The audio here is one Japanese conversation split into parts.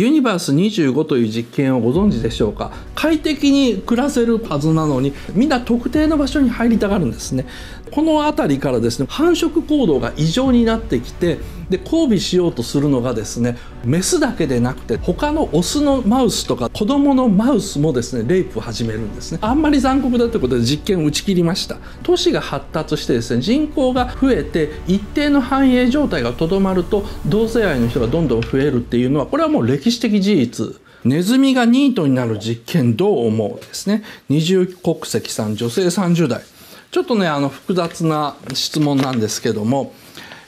ユニバース25という実験をご存知でしょうか快適に暮らせるはずなのにみんな特定の場所に入りたがるんですねこの辺りからですね繁殖行動が異常になってきてで交尾しようとするのがですねメスだけでなくて他のオスのマウスとか子供のマウスもですねレイプを始めるんですねあんまり残酷だということで実験を打ち切りました都市が発達してですね人口が増えて一定の繁栄状態がとどまると同性愛の人がどんどん増えるっていうのはこれはもう歴史的事実ネズミがニートになる実験どう思うですね。二重国籍さん、女性30代。ちょっとねあの複雑な質問なんですけども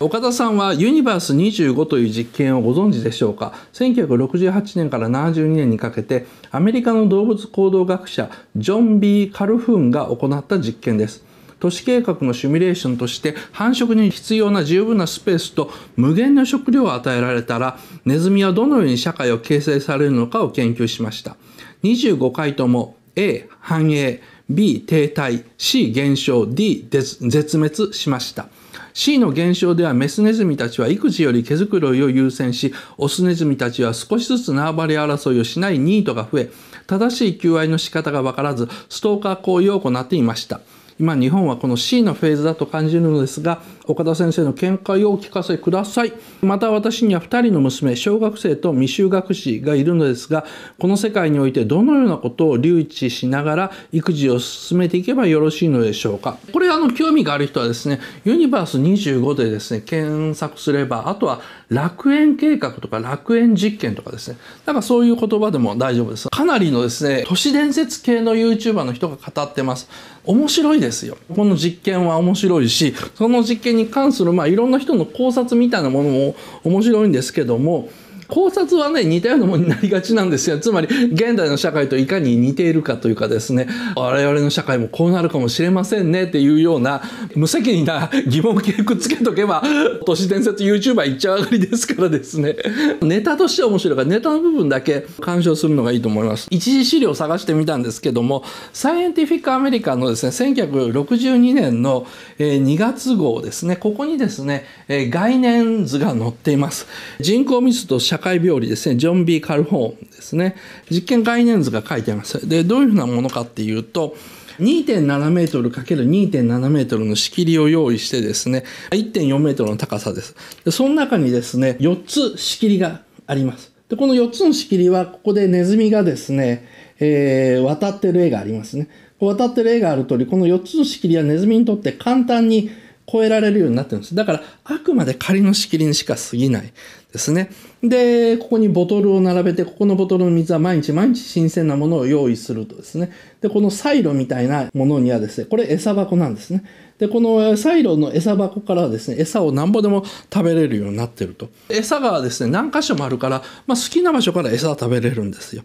岡田さんはユニバース25という実験をご存知でしょうか1968年から72年にかけてアメリカの動物行動学者ジョン・ B・ カルフーンが行った実験です都市計画のシミュレーションとして繁殖に必要な十分なスペースと無限の食料を与えられたらネズミはどのように社会を形成されるのかを研究しました25回とも A 繁栄 B 停滞 C 減少 D 絶滅しました C の減少ではメスネズミたちは育児より毛づくろいを優先しオスネズミたちは少しずつ縄張り争いをしないニートが増え正しい求愛の仕方が分からずストーカー行為を行っていました今日本はこの C のフェーズだと感じるのですが岡田先生の見解をお聞かせください。また私には2人の娘、小学生と未就学児がいるのですが、この世界においてどのようなことを留置しながら育児を進めていけばよろしいのでしょうか。これ、あの、興味がある人はですね、ユニバース25でですね、検索すれば、あとは楽園計画とか楽園実験とかですね、なんかそういう言葉でも大丈夫です。かなりのですね、都市伝説系の YouTuber の人が語ってます。面白いですよ。この実験は面白いし、その実験にに関する、まあ、いろんな人の考察みたいなものも面白いんですけども考察はね、似たようなものになりがちなんですよ。つまり、現代の社会といかに似ているかというかですね、我々の社会もこうなるかもしれませんねっていうような、無責任な疑問をくっつけとけば、都市伝説 YouTuber いっちゃう上がりですからですね。ネタとしては面白いから、ネタの部分だけ鑑賞するのがいいと思います。一次資料を探してみたんですけども、サイエンティフィックアメリカのですね、1962年の2月号ですね、ここにですね、概念図が載っています。人口密度、社会病理ですね、ジョン・ B・ カルホーンですね、実験概念図が書いてます。で、どういうふうなものかっていうと、2.7メートル ×2.7 メートルの仕切りを用意してですね、1.4メートルの高さです。で、その中にですね、4つ仕切りがあります。で、この4つの仕切りは、ここでネズミがですね、えー、渡ってる絵がありますね。渡ってる絵がある通り、この4つの仕切りはネズミにとって簡単に超えられるようになってるんです。だから、あくまで仮の仕切りにしか過ぎないですね。で、ここにボトルを並べて、ここのボトルの水は毎日毎日新鮮なものを用意するとですね。で、このサイロみたいなものにはですね、これ餌箱なんですね。で、このサイロの餌箱からはですね、餌をなんぼでも食べれるようになってると。餌がですね、何箇所もあるから、まあ、好きな場所から餌を食べれるんですよ。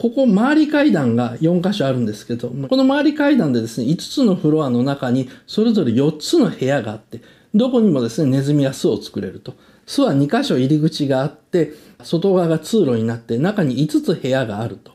ここ周り階段が4箇所あるんですけど、この周り階段でですね、5つのフロアの中にそれぞれ4つの部屋があって、どこにもですね、ネズミは巣を作れると。巣は2箇所入り口があって、外側が通路になって、中に5つ部屋があると。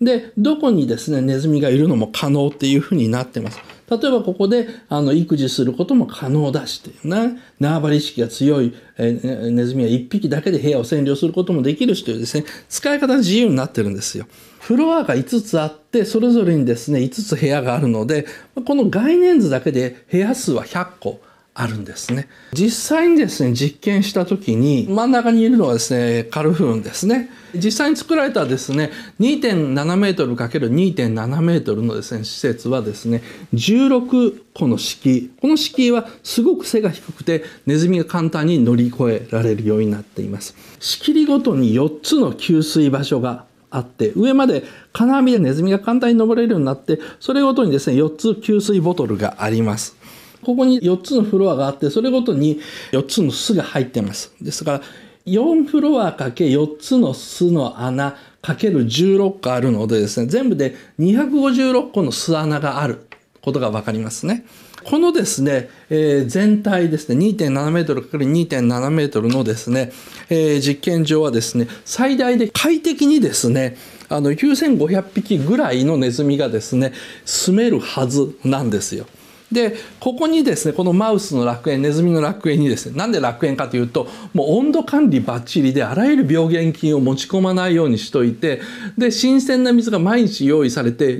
で、どこにですね、ネズミがいるのも可能っていうふうになってます。例えばここであの育児することも可能だしというね縄張り意識が強い、えネズミは1匹だけで部屋を占領することもできるしというですね使い方自由になってるんですよ。フロアが5つあってそれぞれにですね5つ部屋があるのでこの概念図だけで部屋数は100個。あるんですね。実際にですね、実験した時に、真ん中にいるのはですね、カルフーンですね。実際に作られたですね、2.7メートル ×2.7 メートルのですね、施設はですね、16個の敷居。この敷居はすごく背が低くて、ネズミが簡単に乗り越えられるようになっています。仕切りごとに4つの給水場所があって、上まで金網でネズミが簡単に登れるようになって、それごとにですね、4つ給水ボトルがあります。ここに4つのフロアがあって、それごとに4つの巣が入ってます。ですから、4フロアかけ4つの巣の穴かける16個あるのでですね、全部で256個の巣穴があることがわかりますね。このですね、えー、全体ですね、2.7メートル ×2.7 メートルのですね、えー、実験場はですね、最大で快適にですね、あの、9500匹ぐらいのネズミがですね、住めるはずなんですよ。でここにですねこのマウスの楽園ネズミの楽園にですねなんで楽園かというともう温度管理ばっちりであらゆる病原菌を持ち込まないようにしといてで新鮮な水が毎日用意されて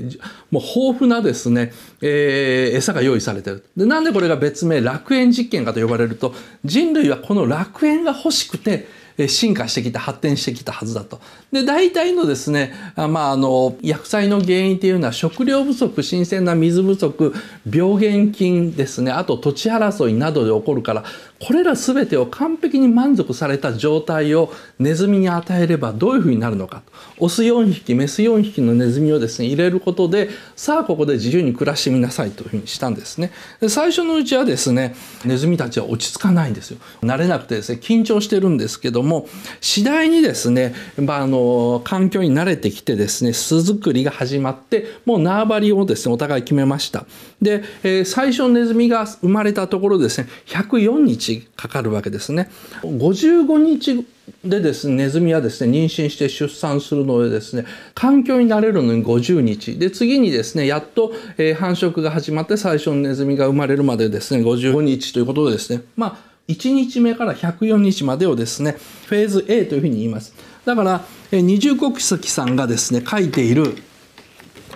もう豊富なですね、えー、餌が用意されてるでなんでこれが別名楽園実験かと呼ばれると人類はこの楽園が欲しくて進化してきた発展してきたはずだと。で大体のですね、まあ、あの薬剤の原因っていうのは食料不足新鮮な水不足病原菌ですねあと土地争いなどで起こるからこれら全てを完璧に満足された状態をネズミに与えればどういうふうになるのかオス4匹メス4匹のネズミをですね入れることでさあここで自由に暮らしてみなさいというふうにしたんですねで最初のうちはですねネズミたちは落ち着かないんですよ慣れなくてですね緊張してるんですけども次第にですね、まあ、あの環境に慣れてきてですね巣作りが始まってもう縄張りをですねお互い決めましたで、えー、最初ネズミが生まれたところですね104日かかるわけですね。55日でですね、ネズミはですね、妊娠して出産するのでですね、環境に慣れるのに50日。で、次にですね、やっと、えー、繁殖が始まって最初のネズミが生まれるまでですね、55日ということでですね、まあ、1日目から104日までをですね、フェーズ A というふうに言います。だから、えー、二重国籍さんがですね、書いている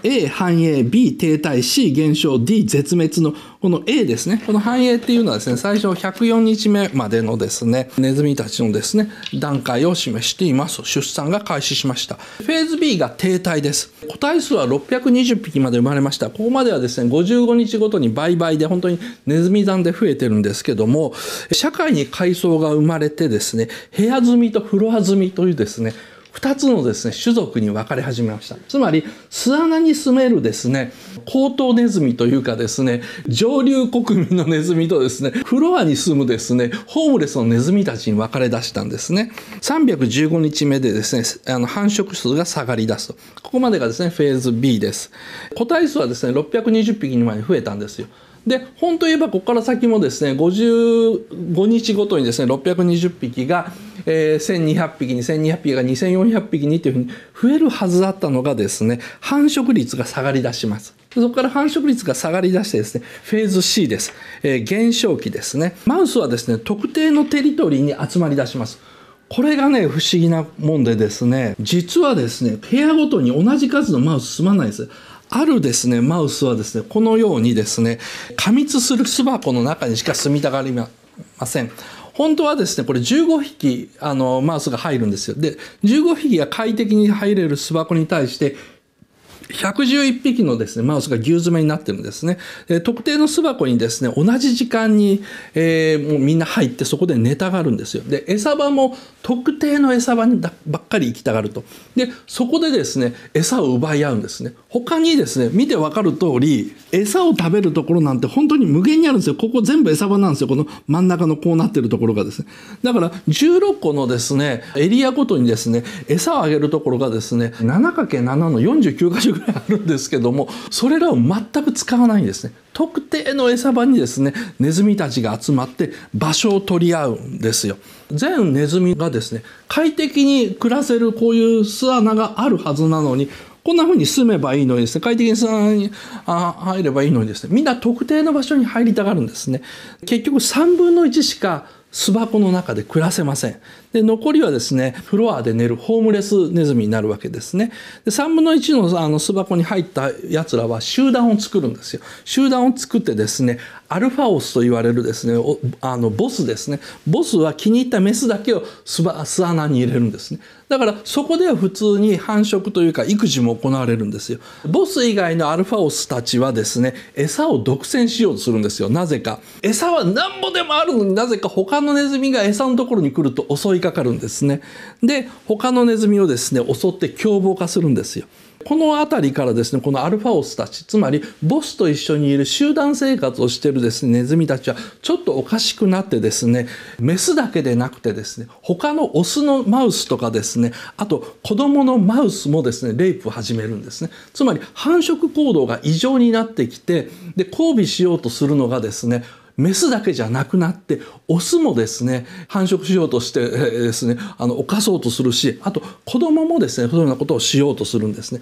A 繁栄 B 停滞 C 減少 D 絶滅のこの A ですねこの繁栄っていうのはですね最初104日目までのですねネズミたちのですね段階を示しています出産が開始しましたフェーズ B が停滞です個体数は620匹まで生まれましたここまではですね55日ごとに倍々で本当にネズミ団で増えてるんですけども社会に階層が生まれてですね部屋積みとフロア住みというですね2つのですね、種族に分かれ始めました。つまり、巣穴に住めるですね、高等ネズミというかですね、上流国民のネズミとですね、フロアに住むですね、ホームレスのネズミたちに分かれ出したんですね。315日目でですね、あの繁殖数が下がり出すと。ここまでがですね、フェーズ B です。個体数はですね、620匹にまで増えたんですよ。で本当いえばここから先もですね55日ごとにですね620匹が、えー、1200匹に1200匹が2400匹にというふうに増えるはずだったのがですね繁殖率が下がりだします。そこから繁殖率が下がりだしてですね、フェーズ C です。えー、減少期ですね。マウスはですね、特定のテリトリーに集まりだします。これがね、不思議なもんでですね、実はですね、部屋ごとに同じ数のマウス住まないです。あるですねマウスはですねこのようにですね過密する巣箱の中にしか住みたがりません。本当はですね、これ15匹、あの、マウスが入るんですよ。で、15匹が快適に入れる巣箱に対して、111匹のですね、マウスが牛詰めになってるんですね。え特定の巣箱にですね、同じ時間に、えー、もうみんな入ってそこで寝たがるんですよ。で、餌場も特定の餌場にばっかり行きたがると。で、そこでですね、餌を奪い合うんですね。他にですね、見てわかる通り、餌を食べるところなんて本当に無限にあるんですよ。ここ全部餌場なんですよ。この真ん中のこうなってるところがですね。だから16個のですね、エリアごとにですね、餌をあげるところがですね、7×7 の49箇所らいあるんですけどもそれらを全く使わないんですね特定の餌場にですねネズミたちが集まって場所を取り合うんですよ全ネズミがですね快適に暮らせるこういう巣穴があるはずなのにこんな風に住めばいいのにですね、快適に巣穴に入ればいいのにですね、みんな特定の場所に入りたがるんですね。結局3分の1しか巣箱の中で暮らせません。で、残りはですね、フロアで寝るホームレスネズミになるわけですね。で、3分の1のあの巣箱に入った奴らは集団を作るんですよ。集団を作ってですね、アルファオスと言われるですね、あの、ボスですね。ボスは気に入ったメスだけを巣巣穴に入れるんですね。だからそこでは普通に繁殖というか育児も行われるんですよ。ボス以外のアルファオスたちはですね、餌を独占しようとするんですよ。なぜか。餌は何ぼでもあるのになぜか他ののネズミが餌のところに来ると襲いかかるんですね。で、他のネズミをですね、襲って凶暴化するんですよ。この辺りからですね、このアルファオスたち、つまりボスと一緒にいる集団生活をしているですね、ネズミたちはちょっとおかしくなってですね、メスだけでなくてですね、他のオスのマウスとかですね、あと子供のマウスもですね、レイプを始めるんですね。つまり繁殖行動が異常になってきて、で、交尾しようとするのがですね、メスだけじゃなくなってオスもですね繁殖しようとしてですねあの犯そうとするしあと子供もですねそういうようなことをしようとするんですね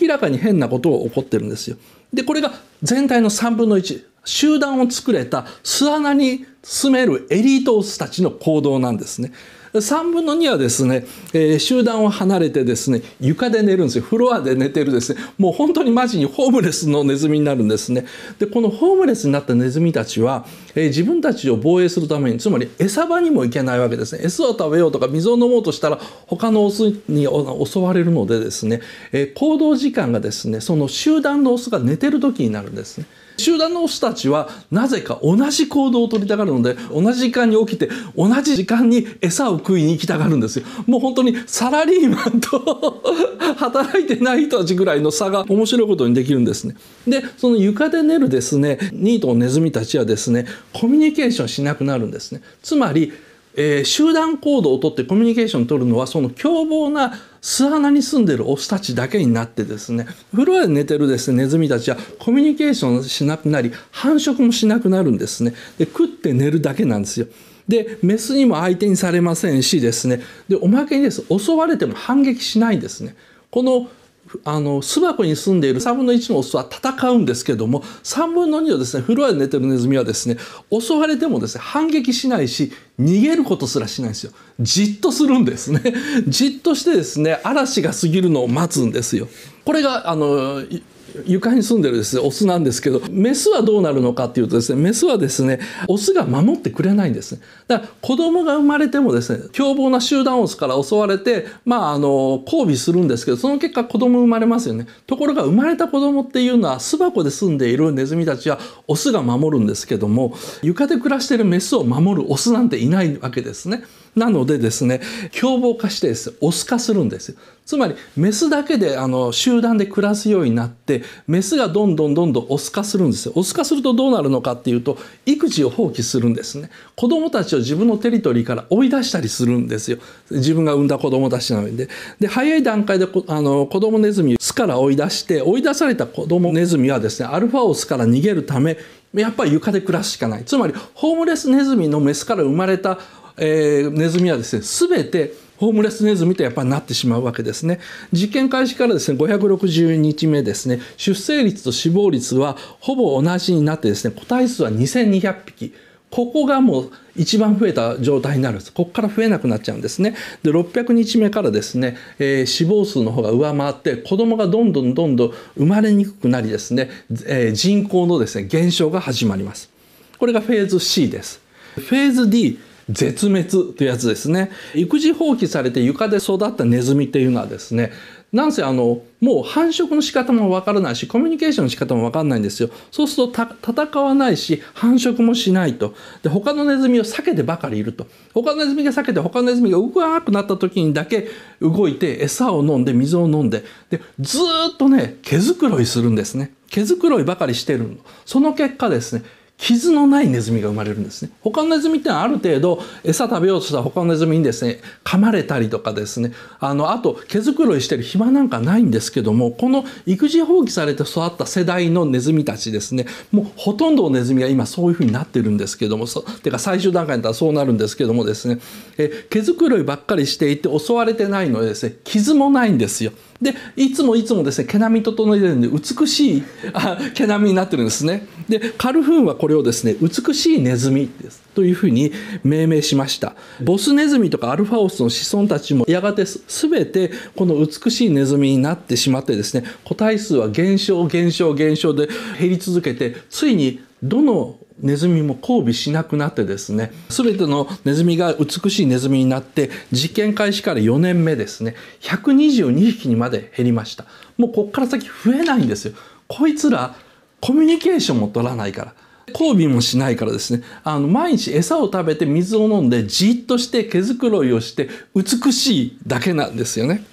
明らかに変なことを起こってるんですよ。でこれが全体の3分の1集団を作れた巣穴に住めるエリートオスたちの行動なんですね。3分の2はですね、えー、集団を離れてですね床で寝るんですよフロアで寝てるですねもう本当にマジにホームレスのネズミになるんですねでこのホームレスになったネズミたちは、えー、自分たちを防衛するためにつまり餌場にも行けないわけですね餌を食べようとか水を飲もうとしたら他のオスに襲われるのでですね、えー、行動時間がですねその集団のオスが寝てる時になるんですね。集団のオスたちはなぜか同じ行動を取りたがるので同じ時間に起きて同じ時間に餌を食いに行きたがるんですよもう本当にサラリーマンと働いてない人たちぐらいの差が面白いことにできるんですねでその床で寝るですねニートのネズミたちはですねコミュニケーションしなくなるんですねつまりえー、集団行動をとってコミュニケーションをとるのはその凶暴な巣穴に住んでるオスたちだけになってですねフロアで寝てるですねネズミたちはコミュニケーションしなくなり繁殖もしなくなるんですねで食って寝るだけなんですよでメスにも相手にされませんしですねでおまけにです襲われても反撃しないんですねこのあの巣箱に住んでいる3分の1のオスは戦うんですけども3分の2のですねフロアで寝てるネズミはですね襲われてもですね反撃しないし逃げることすらしないんですよじっとするんですね じっとしてですね嵐が過ぎるのを待つんですよこれがあの床に住んでるです、ね、オスなんですけどメスはどうなるのかっていうとですねメスはですねオスが守ってくれないんですねだから子供が生まれてもですね凶暴な集団オスから襲われてまああの交尾するんですけどその結果子供生まれますよねところが生まれた子供っていうのは巣箱で住んでいるネズミたちはオスが守るんですけども床で暮らしてるメスを守るオスなんていないわけですね。なのでですね凶暴化してです、ね、オス化するんですよ。つまりメスだけであの集団で暮らすようになってメスがどんどんどんどんオス化するんですよオス化するとどうなるのかっていうと育児を放棄するんですね子供たちを自分のテリトリーから追い出したりするんですよ自分が産んだ子供たちなのでで早い段階であの子供ネズミを巣から追い出して追い出された子供ネズミはですねアルファオスから逃げるためやっぱり床で暮らすしかないつまりホームレスネズミのメスから生まれたえー、ネズミはですね全てホームレスネズミとやっぱりなってしまうわけですね。実験開始からですね、560日目ですね、出生率と死亡率はほぼ同じになってですね、個体数は2200匹。ここがもう一番増えた状態になるんです。ここから増えなくなっちゃうんですね。で、600日目からですね、えー、死亡数の方が上回って、子供がどんどんどんどん生まれにくくなりですね、えー、人口のですね、減少が始まります。これがフェーズ C です。フェーズ D、絶滅というやつですね。育児放棄されて床で育ったネズミっていうのはですね、なんせあの、もう繁殖の仕方もわからないし、コミュニケーションの仕方もわからないんですよ。そうすると戦わないし、繁殖もしないと。で、他のネズミを避けてばかりいると。他のネズミが避けて、他のネズミが動かなくなった時にだけ動いて、餌を飲んで、水を飲んで、で、ずっとね、毛づくろいするんですね。毛づくろいばかりしてるの。その結果ですね、傷のないネズミが生まれるんですね。他のネズミってのはある程度餌食べようとした他のネズミにですね、噛まれたりとかですね、あの、あと毛づくろいしてる暇なんかないんですけども、この育児放棄されて育った世代のネズミたちですね、もうほとんどのネズミが今そういうふうになってるんですけども、そてか最終段階になったらそうなるんですけどもですね、え毛づくろいばっかりしていて襲われてないのでですね、傷もないんですよ。で、いつもいつもですね、毛並み整えてるんで美しいあ毛並みになってるんですね。で、カルフンはこれをですね美しいネズミですというふうに命名しましたボスネズミとかアルファオスの子孫たちもやがて全てこの美しいネズミになってしまってですね個体数は減少減少減少で減り続けてついにどのネズミも交尾しなくなってですね全てのネズミが美しいネズミになって実験開始から4年目ですね122匹にまで減りましたもうこっから先増えないんですよこいつらコミュニケーションも取らないから交尾もしないからですねあの毎日餌を食べて水を飲んでじっとして毛づくろいをして美しいだけなんですよね。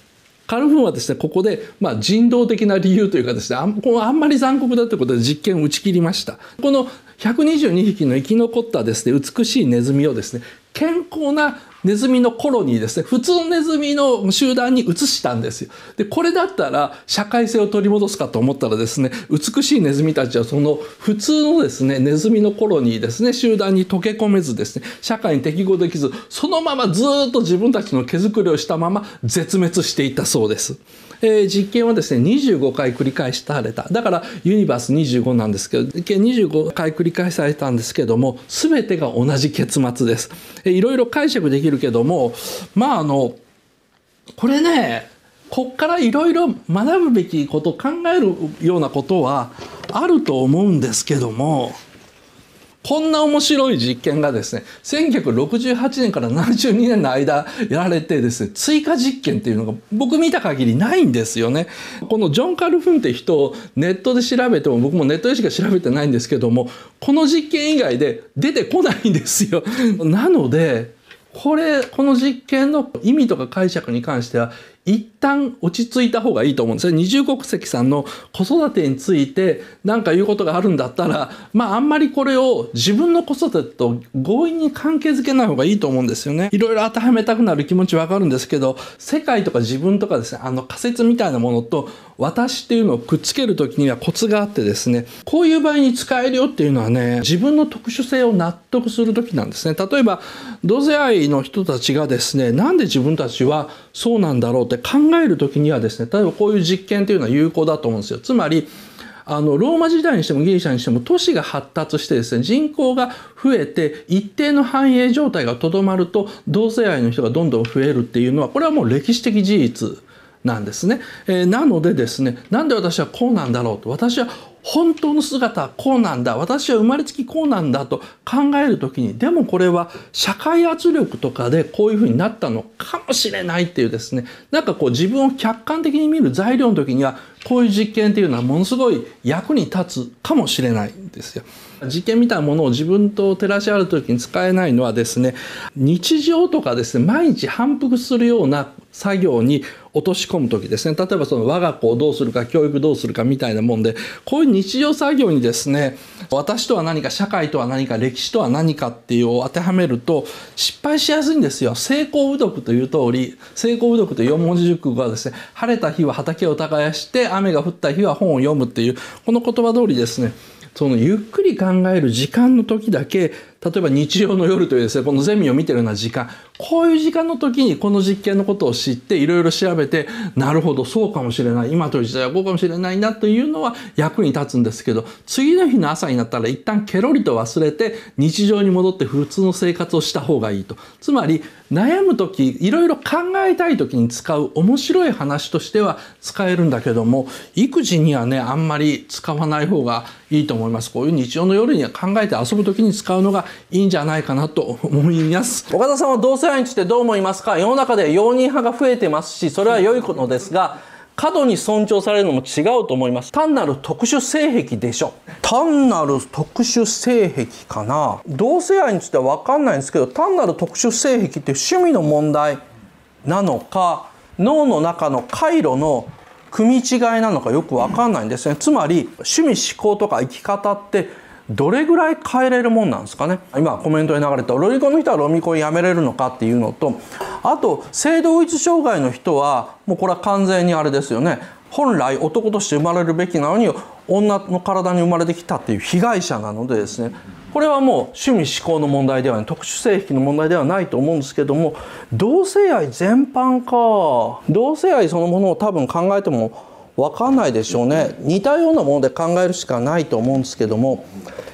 カルフンはですねここで、まあ、人道的な理由というかですねあんあんまり残酷だということで実験を打ち切りましたこの122匹の生き残ったですね美しいネズミをですね健康なネズミのコロニーですね普通のネズミの集団に移したんですよ。でこれだったら社会性を取り戻すかと思ったらですね美しいネズミたちはその普通のですねネズミのコロニーですね集団に溶け込めずですね社会に適合できずそのままずっと自分たちの毛作りをしたまま絶滅していったそうです。えー、実験はですね25回繰り返されただからユニバース25なんですけど計25回繰り返されたんですけども全てが同じ結末です。いろいろ解釈できるけどもまああのこれねこっからいろいろ学ぶべきこと考えるようなことはあると思うんですけどもこんな面白い実験がですね、1968年から72年の間やられてですね、追加実験っていうのが僕見た限りないんですよね。このジョン・カルフンって人をネットで調べても、僕もネットでしか調べてないんですけども、この実験以外で出てこないんですよ。なので、これ、この実験の意味とか解釈に関しては、一旦落ち着いた方がいいと思うんですね。二重国籍さんの子育てについて何か言うことがあるんだったら、まああんまりこれを自分の子育てと強引に関係づけない方がいいと思うんですよね。いろいろ当てはめたくなる気持ちわかるんですけど、世界とか自分とかですね、あの仮説みたいなものと私っていうのをくっつけるときにはコツがあってですね、こういう場合に使えるよっていうのはね、自分の特殊性を納得するときなんですね。例えば、同性愛の人たちがですね、なんで自分たちはそうなんだろうとで考える時にはですね例えばこういう実験というのは有効だと思うんですよ。つまりあのローマ時代にしてもギリシャにしても都市が発達してですね人口が増えて一定の繁栄状態がとどまると同性愛の人がどんどん増えるっていうのはこれはもう歴史的事実なんですね、えー、なのでですねなんで私はこうなんだろうと私は本当の姿はこうなんだ私は生まれつきこうなんだと考える時にでもこれは社会圧力とかでこういうふうになったのかもしれないっていうですねなんかこう自分を客観的に見る材料の時にはこういう実験っていうのはものすごい役に立つかもしれないんですよ。実験みたいなものを自分と照らし合う時に使えないのはですね日常とかですね毎日反復するような作業に落とし込む時ですね例えばその我が子をどうするか教育どうするかみたいなもんでこういう日常作業にですね私とは何か社会とは何か歴史とは何かっていうを当てはめると失敗しやすいんですよ成功うどくという通り成功うどくという4文字熟語はですね晴れた日は畑を耕して雨が降った日は本を読むっていうこの言葉通りですねそのゆっくり考える時間の時だけ例えば日曜の夜というですねこのゼミを見てるような時間こういう時間の時にこの実験のことを知っていろいろ調べてなるほどそうかもしれない今という時代はこうかもしれないなというのは役に立つんですけど次の日の朝になったら一旦ケロリと忘れて日常に戻って普通の生活をした方がいいとつまり悩む時いろいろ考えたい時に使う面白い話としては使えるんだけども育児にはねあんまり使わない方がいいと思いますこういう日常の夜には考えて遊ぶ時に使うのがいいんじゃないかなと思います。岡田さんは同性愛についてどう思いますか世の中で容認派が増えてますし、それは良いことですが、過度に尊重されるのも違うと思います。単なる特殊性癖でしょ。単なる特殊性癖かな。同性愛については分かんないんですけど、単なる特殊性癖って趣味の問題なのか、脳の中の回路の組み違いなのかよく分かんないんですね。つまり趣味思考とか生き方ってどれぐらい変えれるもんなんですかね今コメントに流れたロミコンの人はロミコンやめれるのかっていうのとあと性同一障害の人はもうこれは完全にあれですよね本来男として生まれるべきなのに女の体に生まれてきたっていう被害者なのでですねこれはもう趣味思考の問題ではない特殊性癖の問題ではないと思うんですけども同性愛全般か同性愛そのものを多分考えても分かんないでしょうね似たようなもので考えるしかないと思うんですけども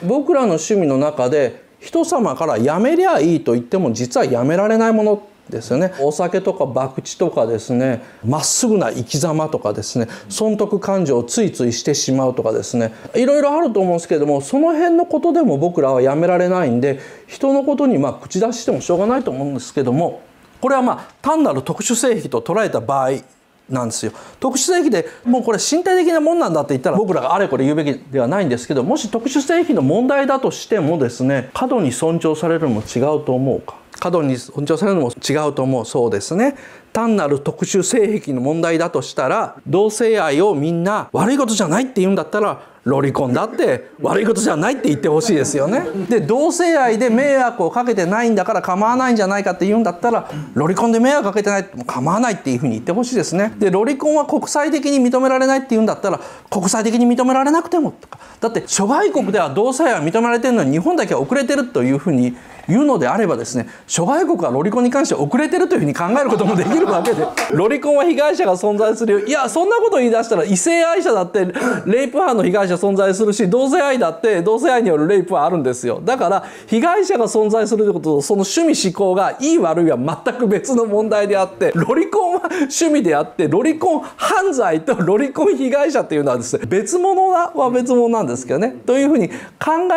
僕らの趣味の中で人様からやめりゃいいと言っても実はやめられないものですよねお酒とか博打とかですねまっすぐな生き様とかですね損得感情をついついしてしまうとかですねいろいろあると思うんですけどもその辺のことでも僕らはやめられないんで人のことにま口出ししてもしょうがないと思うんですけどもこれはまあ単なる特殊性癖と捉えた場合なんですよ特殊性癖でもうこれ身体的なもんなんだって言ったら僕らがあれこれ言うべきではないんですけどもし特殊性癖の問題だとしてもですね過度に尊重されるのも違うと思うか過度に尊重されるのも違うと思うそうですね単なる特殊性癖の問題だとしたら同性愛をみんな悪いことじゃないって言うんだったらロリコンだって 悪いことじゃないって言ってほしいですよね。で同性愛で迷惑をかけてないんだから構わないんじゃないかって言うんだったらロリコンで迷惑かけてないって構わないっていうふうに言ってほしいですね。でロリコンは国際的に認められないって言うんだったら国際的に認められなくてもとかだって諸外国では同性愛は認められてるのに日本だけは遅れてるというふうに言うのであればですね諸外国はロリコンに関して遅れてるというふうに考えることもできるるわけでロリコンは被害者が存在するよいやそんなこと言い出したら異性愛者だってレイプ犯の被害者存在するし同性愛だって同性愛によるレイプはあるんですよだから被害者が存在するってこととその趣味思考がいい悪いは全く別の問題であってロリコンは趣味であってロリコン犯罪とロリコン被害者っていうのはですね別物は別物なんですけどねというふうに考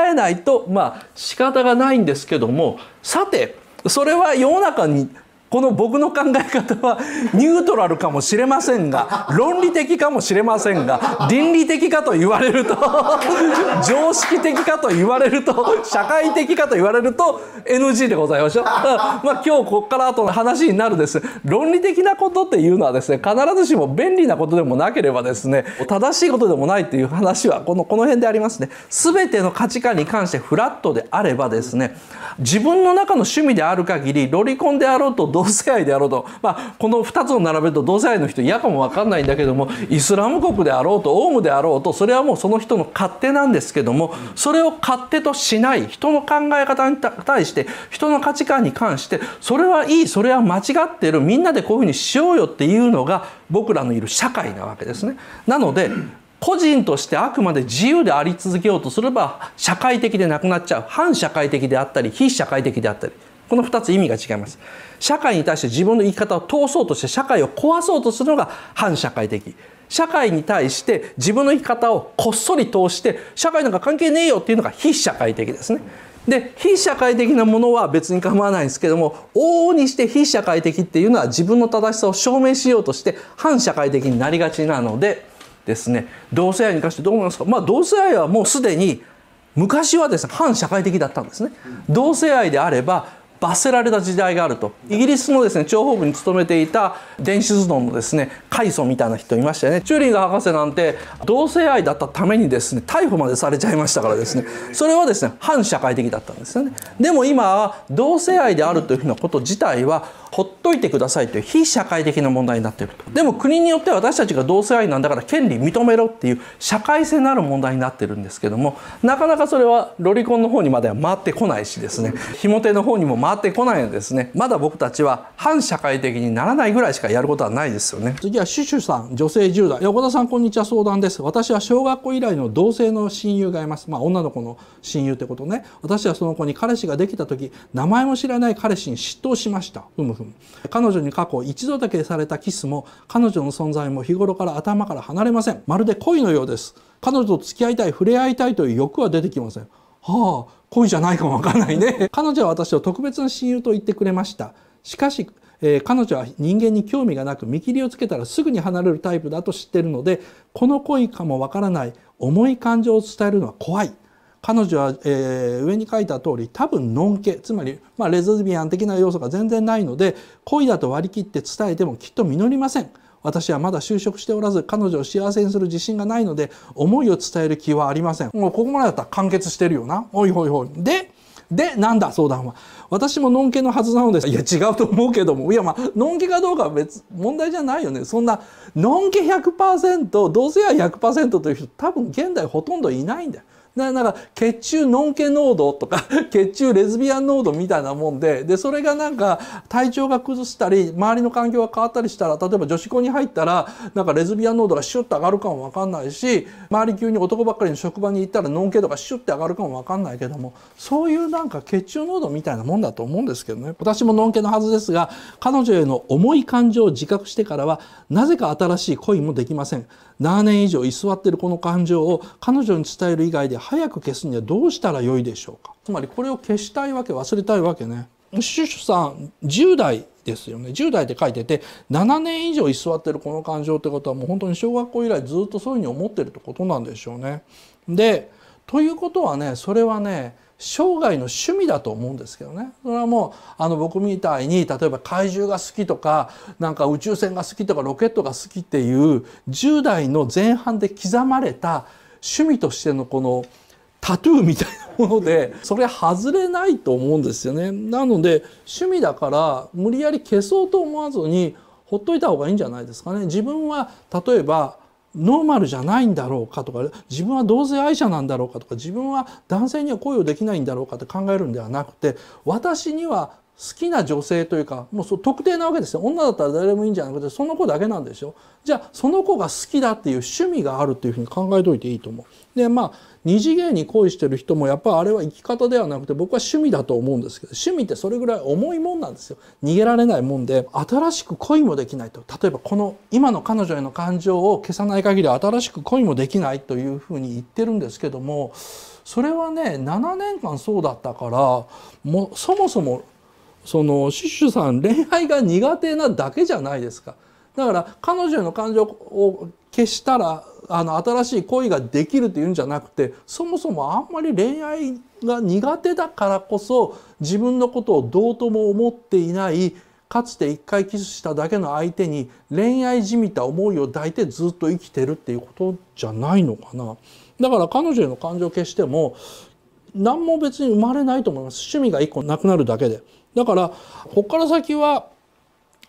えないとまあ仕方がないんですけどもさてそれは世の中にこの僕の考え方は ニュートラルかもしれませんが論理的かもしれませんが倫理的かと言われると 常識的かと言われると社会的かと言われると NG でございましょう。まあ、今日こっから後の話になるです論理的なことっていうのはですね必ずしも便利なことでもなければですね正しいことでもないっていう話はこのこの辺でありますね。全ての価値観に関してフラットであればですね自分の中の趣味である限りロリコンであろうと同性愛であろうと、まあ、この2つを並べると同性愛の人嫌かも分かんないんだけどもイスラム国であろうとオウムであろうとそれはもうその人の勝手なんですけどもそれを勝手としない人の考え方に対して人の価値観に関してそれはいいそれは間違ってるみんなでこういうふうにしようよっていうのが僕らのいる社会なわけですね。なので個人としてあくまで自由であり続けようとすれば社会的でなくなっちゃう反社会的であったり非社会的であったりこの2つ意味が違います社会に対して自分の生き方を通そうとして社会を壊そうとするのが反社会的社会に対して自分の生き方をこっそり通して社会なんか関係ねえよっていうのが非社会的ですねで非社会的なものは別に構わないんですけども往々にして非社会的っていうのは自分の正しさを証明しようとして反社会的になりがちなのでですね同性愛に関してどう思いますか、まあ、同性愛はもうすでに昔はですね反社会的だったんですね。同性愛であれば罰せられた時代があるとイギリスのですね諜報部に勤めていた電子頭脳のですね開祖みたいな人いましたよねチューリング博士なんて同性愛だったためにですね逮捕までされちゃいましたからですねそれはですね反社会的だったんですよねでも今は同性愛であるというふうなこと自体はほっといてくださいという非社会的な問題になっているでも国によっては私たちが同性愛なんだから権利認めろっていう社会性のある問題になってるんですけどもなかなかそれはロリコンの方にまでは回ってこないしですねひも手の方にも回ってこないのですねまだ僕たちは反社会的にならないぐらいしかやることはないですよね次はシュシュさん女性10代横田さんこんにちは相談です私は小学校以来の同性の親友がいますまあ女の子の親友ってことね私はその子に彼氏ができた時名前も知らない彼氏に嫉妬しましたふむふむ彼女に過去一度だけされたキスも彼女の存在も日頃から頭から離れませんまるで恋のようです彼女と付き合いたい触れ合いたいという欲は出てきませんはあ恋じゃないかもわからないね 彼女は私を特別な親友と言ってくれましたしかしえー、彼女は人間に興味がなく見切りをつけたらすぐに離れるタイプだと知ってるのでこの恋かもわからない重い感情を伝えるのは怖い彼女は、えー、上に書いた通り多分ノンケつまり、まあ、レズビアン的な要素が全然ないので恋だと割り切って伝えてもきっと実りません。私はまだ就職しておらず彼女を幸せにする自信がないので思いを伝える気はありません。もうここまでだったら完結してるよな。おいおいおい。で、で、なんだ相談は。私もノンケのはずなのです。いや、違うと思うけども。いや、まあ、ノンケかどうかは別、問題じゃないよね。そんな、ノンケ100%、同性愛100%という人、多分現代ほとんどいないんだよ。んから血中ノンケ濃度とか 血中レズビアン濃度みたいなもんででそれがなんか体調が崩したり周りの環境が変わったりしたら例えば女子校に入ったらなんかレズビアン濃度がシュッと上がるかも分かんないし周り急に男ばっかりの職場に行ったらノンケ度がシュッて上がるかも分かんないけどもそういうなんか血中濃度みたいなもんだと思うんですけどね私もノンケのはずですが彼女への重い感情を自覚してからはなぜか新しい恋もできません。7年以上居座っているこの感情を彼女に伝える以外で早く消すにはどうしたらよいでしょうかつまりこれを消したいわけ忘れたいわけね。シュシュさん10代ですよね10代って書いてて7年以上居座ってるこの感情ってことはもう本当に小学校以来ずっとそういうふうに思ってるってことなんでしょうね。でということはねそれはね生涯の趣味だと思うんですけどねそれはもうあの僕みたいに例えば怪獣が好きとかなんか宇宙船が好きとかロケットが好きっていう10代の前半で刻まれた趣味としてのこのタトゥーみたいなものでそれ外れないと思うんですよね。なので趣味だから無理やり消そうと思わずにほっといた方がいいんじゃないですかね。自分は例えばノーマルじゃないんだろうかとか自分は同性愛者なんだろうかとか自分は男性には恋をできないんだろうかって考えるんではなくて私には好きな女性というかもうそ特定なわけですよ女だったら誰でもいいんじゃなくてその子だけなんでしょじゃあその子が好きだっていう趣味があるっていうふうに考えといていいと思うでまあ二次元に恋してる人もやっぱあれは生き方ではなくて僕は趣味だと思うんですけど趣味ってそれぐらい重いもんなんですよ逃げられないもんで新しく恋もできないと例えばこの今の彼女への感情を消さない限り新しく恋もできないというふうに言ってるんですけどもそれはね7年間そうだったからもそもそもそのシュシュさん恋愛が苦手なだけじゃないですか。だから彼女への感情を消したらあの新しい恋ができるというんじゃなくてそもそもあんまり恋愛が苦手だからこそ自分のことをどうとも思っていないかつて一回キスしただけの相手に恋愛じみた思いを抱いてずっと生きてるっていうことじゃないのかな。だから彼女への感情を消しても何も別に生まれないと思います趣味が一個なくなるだけで。だからここから先は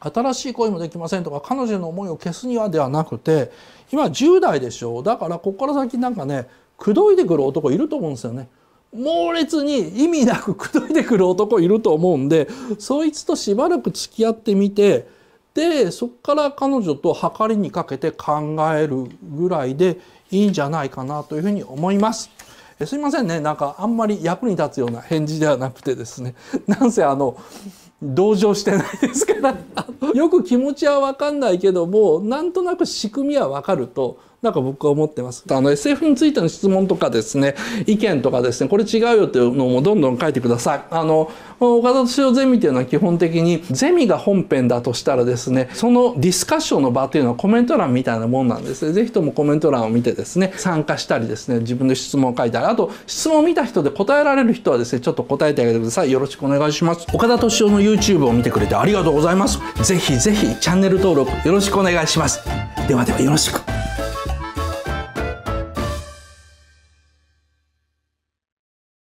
新しい恋もできませんとか彼女の思いを消すにはではなくて今10代でしょうだからここから先なんかね口説いてくる男いると思うんですよね。猛烈に意味なく口説いてくる男いると思うんでそいつとしばらく付き合ってみてでそこから彼女と計りにかけて考えるぐらいでいいんじゃないかなというふうに思います。えすいませんねなんかあんまり役に立つような返事ではなくてですね なんせあの同情してないですからよく気持ちは分かんないけどもなんとなく仕組みは分かるとなんか僕は思ってます。あの SF についての質問とかですね、意見とかですね、これ違うよっていうのもどんどん書いてください。あの、岡田敏夫ゼミっていうのは基本的にゼミが本編だとしたらですね、そのディスカッションの場というのはコメント欄みたいなもんなんですね。ぜひともコメント欄を見てですね、参加したりですね、自分の質問を書いたり、あと質問を見た人で答えられる人はですね、ちょっと答えてあげてください。よろしくお願いします。岡田敏夫の YouTube を見てくれてありがとうございます。ぜひぜひチャンネル登録よろしくお願いします。ではではよろしく。